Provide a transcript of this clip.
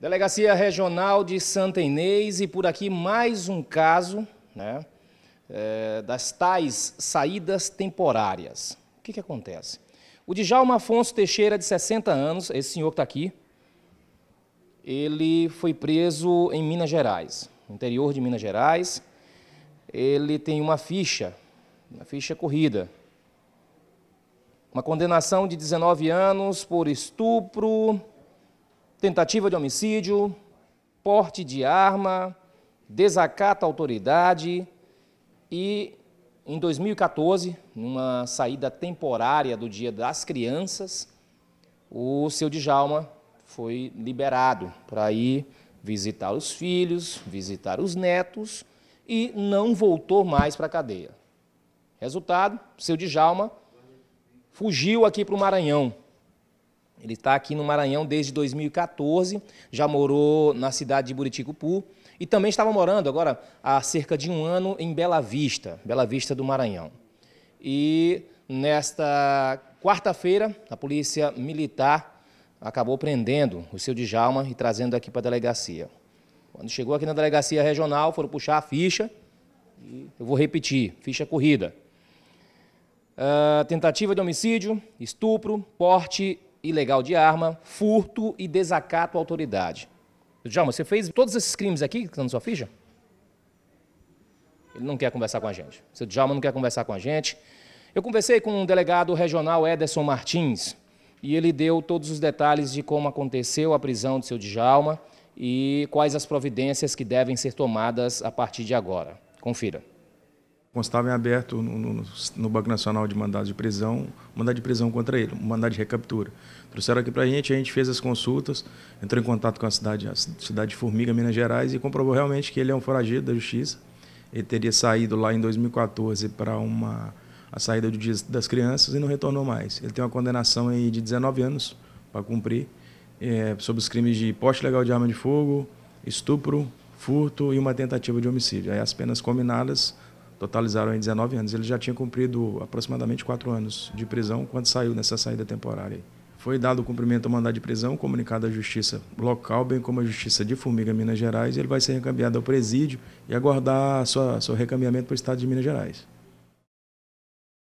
Delegacia Regional de Santa Inês e por aqui mais um caso né, é, das tais saídas temporárias. O que, que acontece? O Djalma Afonso Teixeira, de 60 anos, esse senhor que está aqui, ele foi preso em Minas Gerais, no interior de Minas Gerais. Ele tem uma ficha, uma ficha corrida. Uma condenação de 19 anos por estupro, tentativa de homicídio, porte de arma, desacato à autoridade e em 2014, numa saída temporária do Dia das Crianças, o seu Djalma foi liberado para ir visitar os filhos, visitar os netos e não voltou mais para a cadeia. Resultado, seu Djalma fugiu aqui para o Maranhão, ele está aqui no Maranhão desde 2014, já morou na cidade de Buriticupu e também estava morando agora há cerca de um ano em Bela Vista, Bela Vista do Maranhão. E nesta quarta-feira, a Polícia Militar acabou prendendo o seu Djalma e trazendo aqui para a delegacia. Quando chegou aqui na delegacia regional, foram puxar a ficha, e eu vou repetir, ficha corrida. Uh, tentativa de homicídio, estupro, porte ilegal de arma, furto e desacato à autoridade. Djalma, você fez todos esses crimes aqui que estão tá na sua ficha? Ele não quer conversar com a gente. Seu Djalma não quer conversar com a gente. Eu conversei com o um delegado regional Ederson Martins e ele deu todos os detalhes de como aconteceu a prisão do seu Djalma e quais as providências que devem ser tomadas a partir de agora. Confira constava em aberto no, no, no, Banco Nacional de mandados de prisão, mandado de prisão contra ele, mandado de recaptura. Trouxeram aqui para a gente, a gente fez as consultas, entrou em contato com a cidade, a cidade de Formiga, Minas Gerais, e comprovou realmente que ele é um foragido da justiça. Ele teria saído lá em 2014 para uma a saída do dia das crianças e não retornou mais. Ele tem uma condenação aí de 19 anos para cumprir é, sobre os crimes de porte legal de arma de fogo, estupro, furto e uma tentativa de homicídio. Aí as penas combinadas totalizaram em 19 anos. Ele já tinha cumprido aproximadamente 4 anos de prisão quando saiu nessa saída temporária. Foi dado o cumprimento ao mandado de prisão, comunicado à Justiça local, bem como à Justiça de Formiga, Minas Gerais. Ele vai ser recambiado ao presídio e aguardar sua, seu recambiamento para o Estado de Minas Gerais.